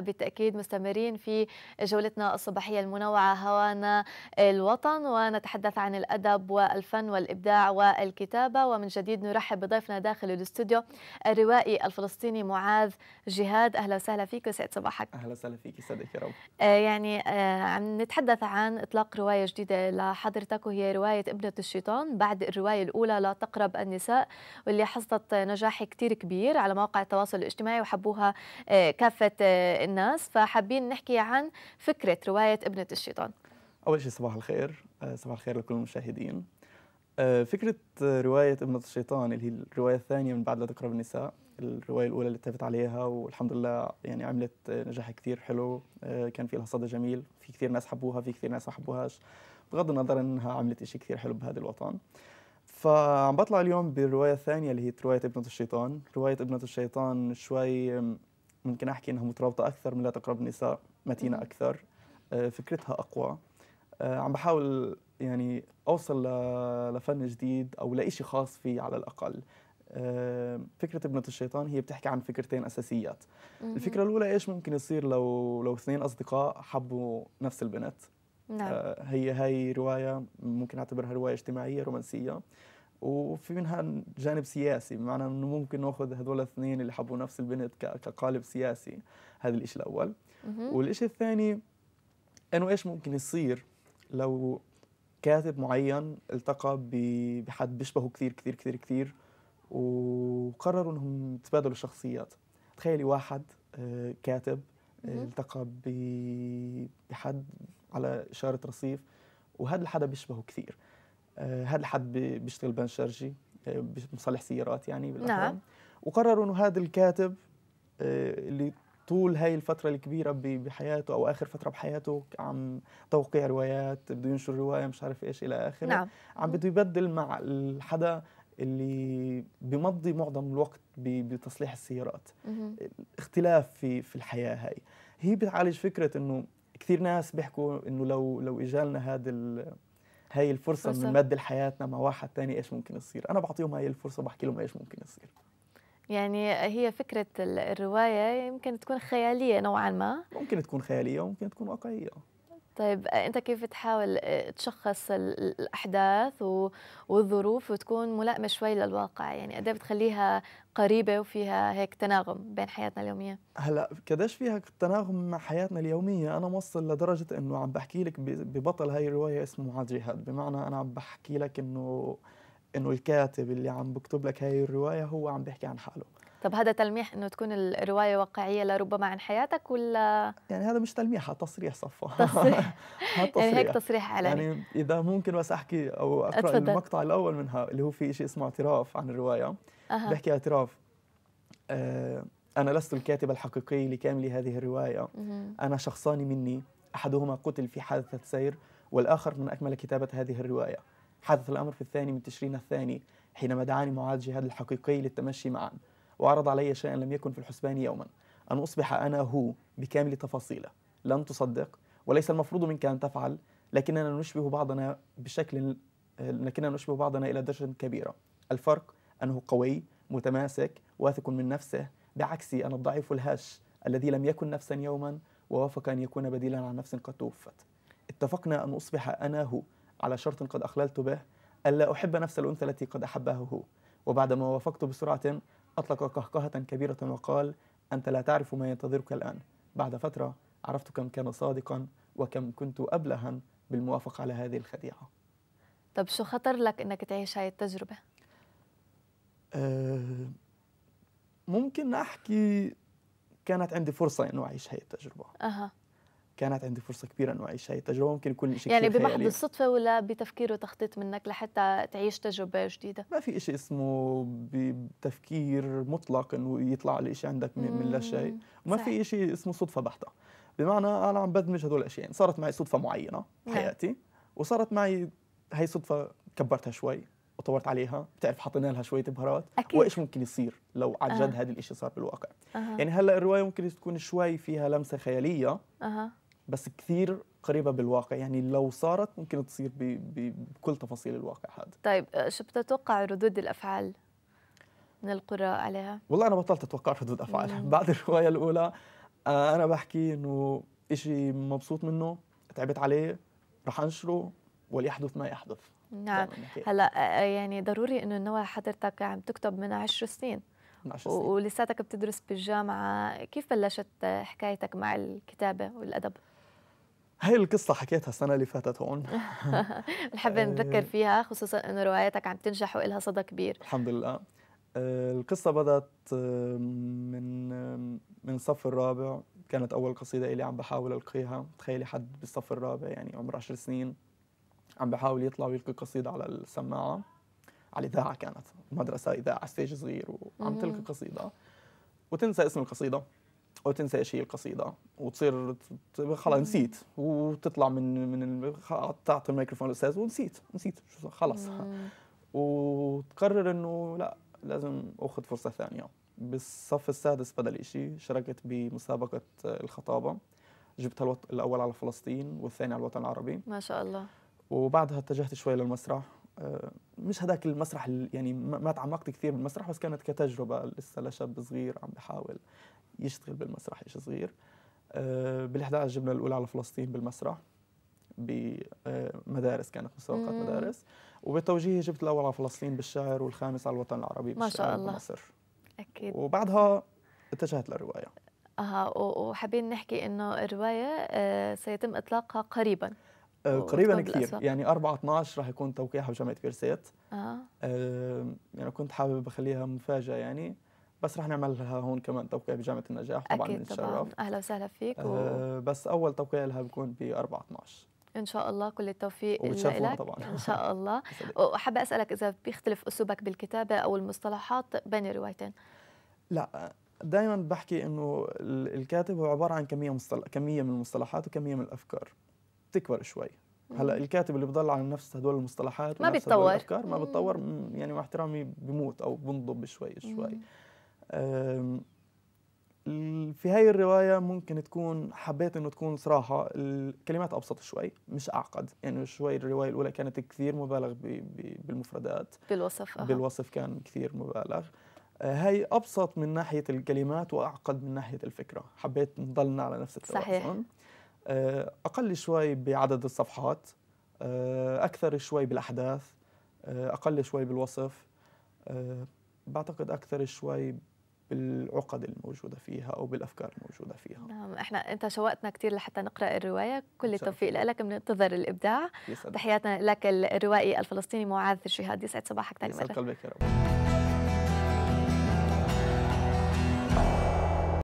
بالتأكيد مستمرين في جولتنا الصباحية المنوعة هوانا الوطن ونتحدث عن الأدب والفن والإبداع والكتابة ومن جديد نرحب بضيفنا داخل الاستوديو الروائي الفلسطيني معاذ جهاد أهلا وسهلا فيك وسعد صباحك أهلا وسهلا فيك يا رب آه، يعني آه، عم نتحدث عن إطلاق رواية جديدة لحضرتك وهي رواية ابنة الشيطان بعد الرواية الأولى لا تقرب النساء واللي حصلت نجاح كثير كبير على مواقع التواصل الاجتماعي وحبوها آه، كافة الناس فحابين نحكي عن فكرة رواية ابنة الشيطان أول شيء صباح الخير آه، صباح الخير لكل المشاهدين آه، فكرة رواية ابنة الشيطان اللي هي الرواية الثانية من بعد لا تقرب النساء الرواية الأولى اللي اتفقت عليها والحمد لله يعني عملت نجاح كثير حلو آه، كان في لها صدى جميل في كثير ناس حبوها في كثير ناس ما حبوهاش بغض النظر أنها عملت إشي كثير حلو بهذا الوطن فعم بطلع اليوم بالرواية الثانية اللي هي رواية ابنة الشيطان رواية ابنة الشيطان شوي ممكن احكي انها مترابطه اكثر من لا تقرب النساء متينه اكثر آه، فكرتها اقوى آه، عم بحاول يعني اوصل لفن جديد او لإشي خاص فيه على الاقل آه، فكرة ابنة الشيطان هي بتحكي عن فكرتين أساسيات الفكرة الأولى إيش ممكن يصير لو لو اثنين أصدقاء حبوا نفس البنت نعم. هي هاي رواية ممكن أعتبرها رواية اجتماعية رومانسية وفي منها جانب سياسي بمعنى انه ممكن ناخذ هذول الاثنين اللي حبوا نفس البنت كقالب سياسي هذا الشيء الاول والشيء الثاني انه ايش ممكن يصير لو كاتب معين التقى بحد بيشبهه كثير كثير كثير كثير وقرروا انهم يتبادلوا الشخصيات تخيلي واحد آه، كاتب آه، التقى بحد على إشارة رصيف وهذا الحدا بيشبهه كثير هذا آه، الحد بيشتغل بنشرجي مصلح آه، سيارات يعني بالاخر نعم. وقرروا انه هذا الكاتب آه، اللي طول هاي الفترة الكبيرة بحياته أو آخر فترة بحياته عم توقيع روايات بده ينشر رواية مش عارف إيش إلى آخره نعم. عم بده يبدل مع الحدا اللي بمضي معظم الوقت بتصليح السيارات مه. اختلاف في في الحياة هاي هي بتعالج فكرة إنه كثير ناس بيحكوا إنه لو لو إجالنا هذا هاي الفرصه فرصة. من مد حياتنا مع واحد تاني ايش ممكن يصير انا بعطيهم هاي الفرصه بحكي لهم ايش ممكن يصير يعني هي فكرة الرواية يمكن تكون خيالية نوعا ما ممكن تكون خيالية وممكن تكون واقعية طيب آه، انت كيف تحاول آه، تشخص الاحداث والظروف وتكون ملائمه شوي للواقع يعني قد إيه بتخليها قريبه وفيها هيك تناغم بين حياتنا اليوميه هلا قديش فيها تناغم مع حياتنا اليوميه انا موصل لدرجه انه عم بحكي لك ببطل هاي الروايه اسمه معاد جهاد بمعنى انا عم بحكي لك انه انه الكاتب اللي عم بكتب لك هاي الروايه هو عم بيحكي عن حاله طب هذا تلميح انه تكون الروايه واقعيه لربما عن حياتك ولا يعني هذا مش تلميح تصريح صفى تصريح يعني هيك تصريح على يعني اذا ممكن بس احكي او اقرا أتفضل. المقطع الاول منها اللي هو في شيء اسمه اعتراف عن الروايه أه. بحكي اعتراف آه انا لست الكاتب الحقيقي لكامل هذه الروايه انا شخصان مني احدهما قتل في حادثه سير والاخر من اكمل كتابه هذه الروايه حدث الامر في الثاني من تشرين الثاني حينما دعاني معاذ جهاد الحقيقي للتمشي معا وعرض علي شيئا لم يكن في الحسبان يوما أن أصبح أنا هو بكامل تفاصيله لن تصدق وليس المفروض منك أن تفعل لكننا نشبه بعضنا بشكل لكننا نشبه بعضنا إلى درجة كبيرة الفرق أنه قوي متماسك واثق من نفسه بعكسي أنا الضعيف الهش الذي لم يكن نفسا يوما ووافق أن يكون بديلا عن نفس قد توفت اتفقنا أن أصبح أنا هو على شرط قد أخللت به ألا أحب نفس الأنثى التي قد أحبها هو وبعدما وافقت بسرعة أطلق قهقهة كبيرة وقال أنت لا تعرف ما ينتظرك الآن بعد فترة عرفت كم كان صادقا وكم كنت أبلها بالموافقة على هذه الخديعة طب شو خطر لك أنك تعيش هاي التجربة؟ أه ممكن أحكي كانت عندي فرصة أنه أعيش هاي التجربة أها كانت عندي فرصة كبيرة أنه أعيش هاي التجربة ممكن يكون شيء يعني بمحض الصدفة ولا بتفكير وتخطيط منك لحتى تعيش تجربة جديدة؟ ما في شيء اسمه بتفكير مطلق أنه يطلع الإشي عندك من, من لا شيء وما في شيء اسمه صدفة بحتة بمعنى أنا عم بدمج هدول الأشياء يعني صارت معي صدفة معينة بحياتي نعم. وصارت معي هاي صدفة كبرتها شوي وطورت عليها بتعرف حطينا لها شويه بهارات أكيد. وايش ممكن يصير لو عن جد آه. هذا الشيء صار بالواقع آه. يعني هلا الروايه ممكن تكون شوي فيها لمسه خياليه آه. بس كثير قريبه بالواقع يعني لو صارت ممكن تصير بكل تفاصيل الواقع هذا طيب آه، شو بتتوقع ردود الافعال من القراء عليها والله انا بطلت اتوقع ردود افعال مم. بعد الروايه الاولى آه، انا بحكي انه شيء مبسوط منه تعبت عليه رح انشره وليحدث ما يحدث نعم هلا آه، يعني ضروري انه نوع حضرتك عم تكتب من عشر سنين ولساتك بتدرس بالجامعه كيف بلشت حكايتك مع الكتابه والادب هاي القصة حكيتها السنة اللي فاتت هون حابة نتذكر آه. فيها خصوصا انه رواياتك عم تنجح والها صدى كبير الحمد لله آه، القصة بدأت آه، من من الصف الرابع كانت أول قصيدة إلي عم بحاول ألقيها تخيلي حد بالصف الرابع يعني عمره عشر سنين عم بحاول يطلع ويلقي قصيدة على السماعة على الإذاعة كانت مدرسة إذاعة ستيج صغير وعم تلقي قصيدة وتنسى اسم القصيدة او تنسى ايش هي القصيده وتصير خلاص نسيت وتطلع من من تعطي الميكروفون للاستاذ ونسيت نسيت خلاص وتقرر انه لا لازم اخذ فرصه ثانيه بالصف السادس بدا الاشي شاركت بمسابقه الخطابه جبت الوط... الاول على فلسطين والثاني على الوطن العربي ما شاء الله وبعدها اتجهت شوي للمسرح آه، مش هذاك المسرح يعني ما تعمقت كثير بالمسرح بس كانت كتجربه لسه لشاب صغير عم بحاول يشتغل بالمسرح شيء صغير آه، بال11 جبنا الأولى على فلسطين بالمسرح بمدارس آه، كانت مسابقات مدارس وبالتوجيه جبت الأول على فلسطين بالشعر والخامس على الوطن العربي ما شاء الله بمصر أكيد وبعدها اتجهت للرواية اها وحابين نحكي انه الروايه آه، سيتم اطلاقها قريبا قريبا كثير يعني 4 12 راح يكون توقيعها بجامعه بيرسيت اها آه يعني كنت حابب اخليها مفاجاه يعني بس رح نعمل لها هون كمان توقيع بجامعه النجاح طبعا أكيد طبعا اهلا وسهلا فيك و... آه بس اول توقيع لها بكون ب 4 12 ان شاء الله كل التوفيق لك طبعا ان شاء الله وحابه اسالك اذا بيختلف اسلوبك بالكتابه او المصطلحات بين الروايتين لا دائما بحكي انه الكاتب هو عباره عن كميه مصطلح كميه من المصطلحات وكميه من الافكار بتكبر شوي هلا الكاتب اللي بضل على نفس هدول المصطلحات ما بيتطور ما بيتطور يعني مع احترامي بموت او بنضب شوي شوي مم. في هاي الرواية ممكن تكون حبيت انه تكون صراحة الكلمات ابسط شوي مش اعقد يعني شوي الرواية الاولى كانت كثير مبالغ بالمفردات بالوصف أه. بالوصف كان كثير مبالغ آه، هاي ابسط من ناحية الكلمات واعقد من ناحية الفكرة حبيت نضلنا على نفس التوازن صحيح آه، اقل شوي بعدد الصفحات آه، اكثر شوي بالاحداث اقل شوي بالوصف بعتقد اكثر شوي بالعقد الموجوده فيها او بالافكار الموجوده فيها نعم احنا انت شوقتنا كثير لحتى نقرا الروايه كل التوفيق لك بننتظر الابداع تحياتنا لك الروائي الفلسطيني معاذ الشهاد يسعد صباحك ثاني مره قلبك يا رب